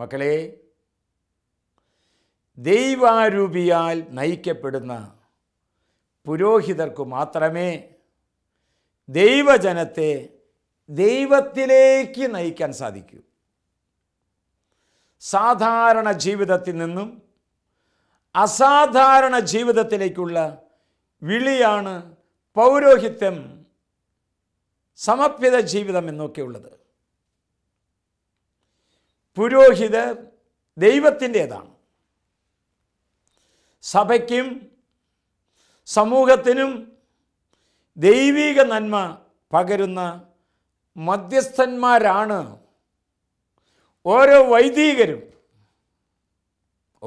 മക്കളെ ദൈവാരൂപിയാൽ നയിക്കപ്പെടുന്ന പുരോഹിതർക്കു മാത്രമേ ദൈവജനത്തെ ദൈവത്തിലേക്ക് നയിക്കാൻ സാധിക്കൂ സാധാരണ ജീവിതത്തിൽ നിന്നും അസാധാരണ ജീവിതത്തിലേക്കുള്ള വിളിയാണ് പൗരോഹിത്യം സമർപ്പിത ജീവിതം എന്നൊക്കെയുള്ളത് പുരോഹിത് ദൈവത്തിൻ്റേതാണ് സഭയ്ക്കും സമൂഹത്തിനും ദൈവിക നന്മ പകരുന്ന മധ്യസ്ഥന്മാരാണ് ഓരോ വൈദികരും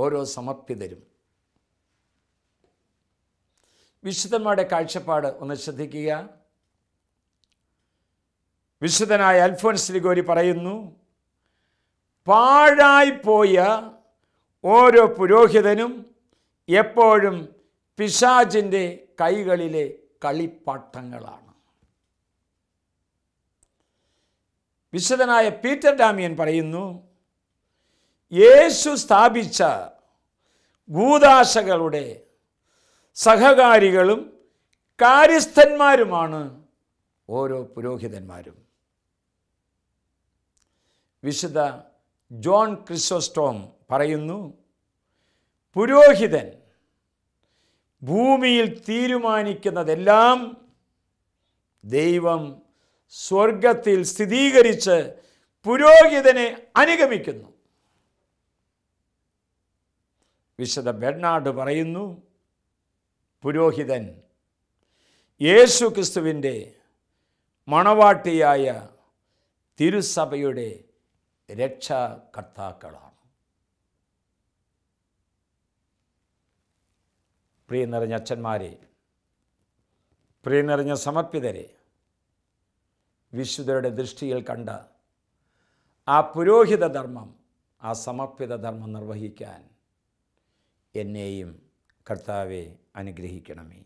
ഓരോ സമർപ്പിതരും വിശുദ്ധന്മാരുടെ കാഴ്ചപ്പാട് ഒന്ന് ശ്രദ്ധിക്കുക വിശുദ്ധനായ അൽഫോൻസ് ലിഗോരി പറയുന്നു പാഴായിപ്പോയ ഓരോ പുരോഹിതനും എപ്പോഴും പിശാചിൻ്റെ കൈകളിലെ കളിപ്പാട്ടങ്ങളാണ് വിശദനായ പീറ്റർ ഡാമിയൻ പറയുന്നു യേശു സ്ഥാപിച്ച ഭൂതാശകളുടെ സഹകാരികളും കാര്യസ്ഥന്മാരുമാണ് ഓരോ പുരോഹിതന്മാരും വിശുദ്ധ ജോൺ ക്രിസോസ്റ്റോം പറയുന്നു പുരോഹിതൻ ഭൂമിയിൽ തീരുമാനിക്കുന്നതെല്ലാം ദൈവം സ്വർഗത്തിൽ സ്ഥിരീകരിച്ച് പുരോഹിതനെ അനുഗമിക്കുന്നു വിശദ ബെർണാഡ് പറയുന്നു പുരോഹിതൻ യേശു ക്രിസ്തുവിൻ്റെ മണവാട്ടിയായ തിരുസഭയുടെ രക്ഷാകർത്താക്കളാണ് പ്രിയ നിറഞ്ഞ അച്ഛന്മാരെ പ്രിയ നിറഞ്ഞ സമർപ്പിതരെ വിശുദ്ധരുടെ ദൃഷ്ടിയിൽ കണ്ട ആ പുരോഹിത ധർമ്മം ആ സമർപ്പിത ധർമ്മം നിർവഹിക്കാൻ എന്നെയും കർത്താവെ അനുഗ്രഹിക്കണമേ